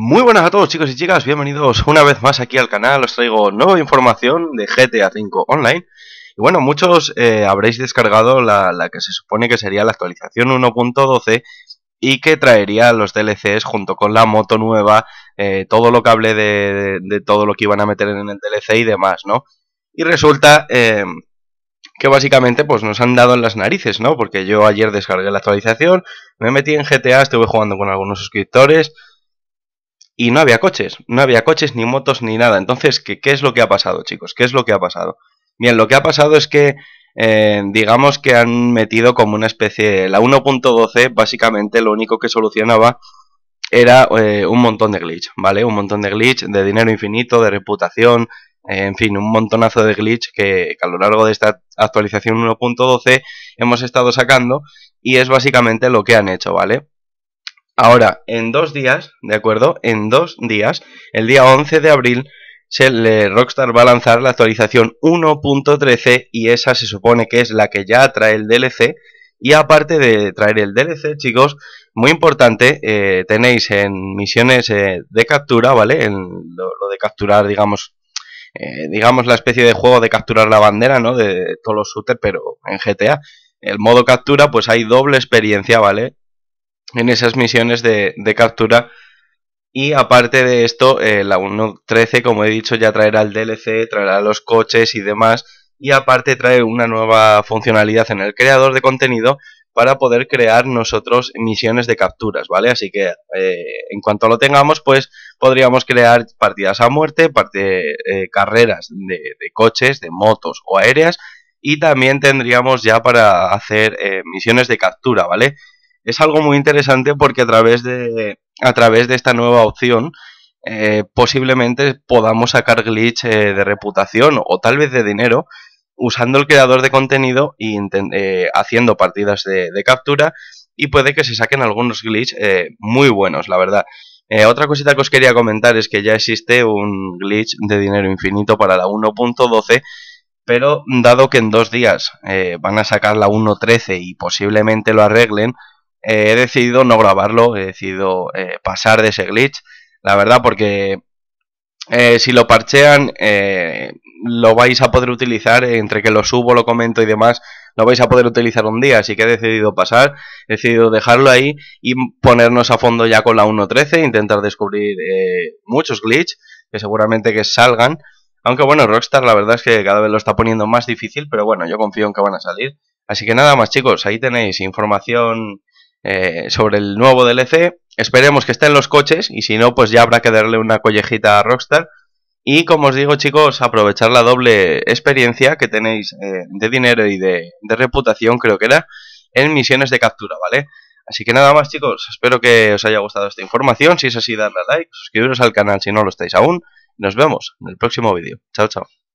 Muy buenas a todos chicos y chicas, bienvenidos una vez más aquí al canal, os traigo nueva información de GTA V Online y bueno, muchos eh, habréis descargado la, que se supone que sería la actualización 1.12 y que traería los DLCs junto con la moto nueva, eh, todo lo que hablé de, todo lo que iban a meter en el DLC y demás, ¿no? Y resulta eh, que básicamente pues nos han dado en las narices, ¿no? Porque yo ayer descargué la actualización, me metí en GTA, estuve jugando con algunos suscriptores y no había coches, no había coches, ni motos, ni nada. Entonces, ¿qué, es lo que ha pasado, chicos? ¿Qué es lo que ha pasado? Bien, lo que ha pasado es que, eh, digamos que han metido como una especie de... La 1.12 básicamente lo único que solucionaba era eh, un montón de glitch, ¿vale? Un montón de glitch, de dinero infinito, de reputación, eh, en fin, un montonazo de glitch que a lo largo de esta actualización 1.12 hemos estado sacando y es básicamente lo que han hecho, ¿vale? Ahora, en dos días, ¿de acuerdo? En dos días, el día 11 de abril, se le, Rockstar va a lanzar la actualización 1.13 y esa se supone que es la que ya trae el DLC. Y aparte de traer el DLC, chicos, muy importante, eh, tenéis en misiones eh, de captura, ¿vale? En lo, de capturar, digamos, eh, digamos la especie de juego de capturar la bandera, ¿no? De, de todos los shooters, pero en GTA. El modo captura, pues hay doble experiencia, ¿vale? en esas misiones de, captura. Y aparte de esto, eh, la 1.13, como he dicho, ya traerá el DLC, traerá los coches y demás. Y aparte trae una nueva funcionalidad en el creador de contenido para poder crear nosotros misiones de capturas, ¿vale? Así que eh, en cuanto lo tengamos, pues podríamos crear partidas a muerte, parte, eh, carreras de, de, coches, de motos o aéreas. Y también tendríamos ya para hacer misiones de captura, ¿vale? es algo muy interesante porque a través de, a través de esta nueva opción eh, posiblemente podamos sacar glitch eh, de reputación o tal vez de dinero usando el creador de contenido y eh, haciendo partidas de, captura y puede que se saquen algunos glitch muy buenos, la verdad. otra cosita que os quería comentar es que ya existe un glitch de dinero infinito para la 1.12 pero dado que en dos días van a sacar la 1.13 y posiblemente lo arreglen, eh, he decidido no grabarlo, he decidido eh, pasar de ese glitch, la verdad, porque eh, si lo parchean, lo vais a poder utilizar entre que lo subo, lo comento y demás, lo vais a poder utilizar un día, así que he decidido pasar, he decidido dejarlo ahí y ponernos a fondo ya con la 1.13, intentar descubrir muchos glitches que seguramente que salgan. Aunque bueno, Rockstar la verdad es que cada vez lo está poniendo más difícil, pero bueno, yo confío en que van a salir. Así que nada más chicos, ahí tenéis información eh, sobre el nuevo DLC. Esperemos que esté en los coches y si no, pues ya habrá que darle una collejita a Rockstar. Y como os digo chicos, aprovechar la doble experiencia que tenéis eh, de dinero y de, reputación, creo que era, en misiones de captura, ¿vale? Así que nada más chicos, espero que os haya gustado esta información, si es así dadle a like, suscribiros al canal si no lo estáis aún, nos vemos en el próximo vídeo, chao chao.